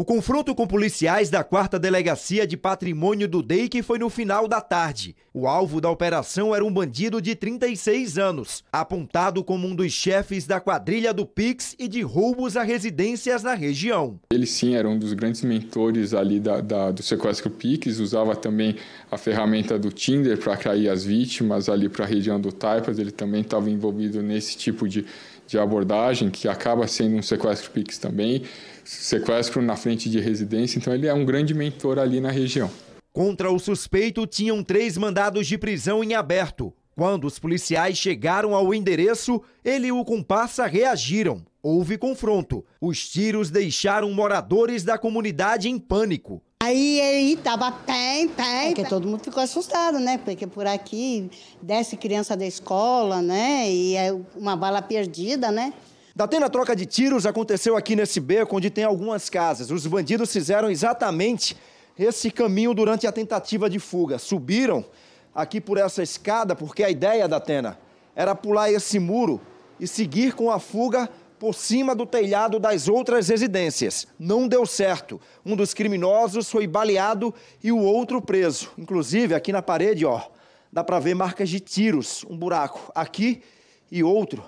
O confronto com policiais da 4 Delegacia de Patrimônio do DEIC foi no final da tarde. O alvo da operação era um bandido de 36 anos, apontado como um dos chefes da quadrilha do Pix e de roubos a residências na região. Ele sim era um dos grandes mentores ali da, da, do sequestro Pix, usava também a ferramenta do Tinder para atrair as vítimas ali para a região do Taipas, ele também estava envolvido nesse tipo de, de abordagem, que acaba sendo um sequestro Pix também sequestro na frente de residência, então ele é um grande mentor ali na região. Contra o suspeito, tinham três mandados de prisão em aberto. Quando os policiais chegaram ao endereço, ele e o comparsa reagiram. Houve confronto. Os tiros deixaram moradores da comunidade em pânico. Aí ele tava tem, tem. Porque é todo mundo ficou assustado, né? Porque por aqui desce criança da escola, né? E é uma bala perdida, né? Datena tá troca de tiros aconteceu aqui nesse beco, onde tem algumas casas. Os bandidos fizeram exatamente esse caminho durante a tentativa de fuga. Subiram aqui por essa escada, porque a ideia da tenda era pular esse muro e seguir com a fuga por cima do telhado das outras residências. Não deu certo. Um dos criminosos foi baleado e o outro preso. Inclusive, aqui na parede, ó, dá para ver marcas de tiros, um buraco aqui e outro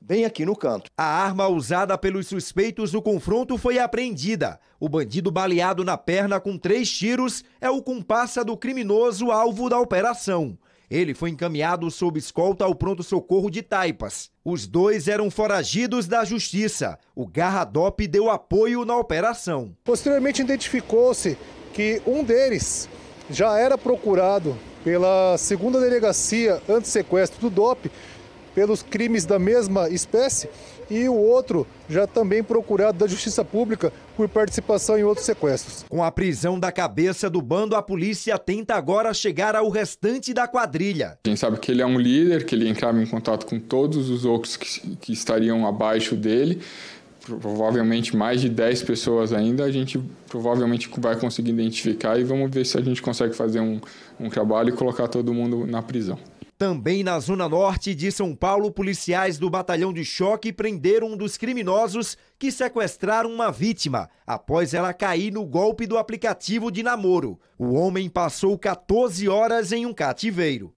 bem aqui no canto. A arma usada pelos suspeitos no confronto foi apreendida. O bandido baleado na perna com três tiros é o comparsa do criminoso alvo da operação. Ele foi encaminhado sob escolta ao pronto-socorro de Taipas. Os dois eram foragidos da justiça. O Garradop deu apoio na operação. Posteriormente identificou-se que um deles já era procurado pela segunda delegacia anti sequestro do Dope pelos crimes da mesma espécie e o outro já também procurado da Justiça Pública por participação em outros sequestros. Com a prisão da cabeça do bando, a polícia tenta agora chegar ao restante da quadrilha. A gente sabe que ele é um líder, que ele entrava em contato com todos os outros que, que estariam abaixo dele. Provavelmente mais de 10 pessoas ainda, a gente provavelmente vai conseguir identificar e vamos ver se a gente consegue fazer um, um trabalho e colocar todo mundo na prisão. Também na zona norte de São Paulo, policiais do batalhão de choque prenderam um dos criminosos que sequestraram uma vítima após ela cair no golpe do aplicativo de namoro. O homem passou 14 horas em um cativeiro.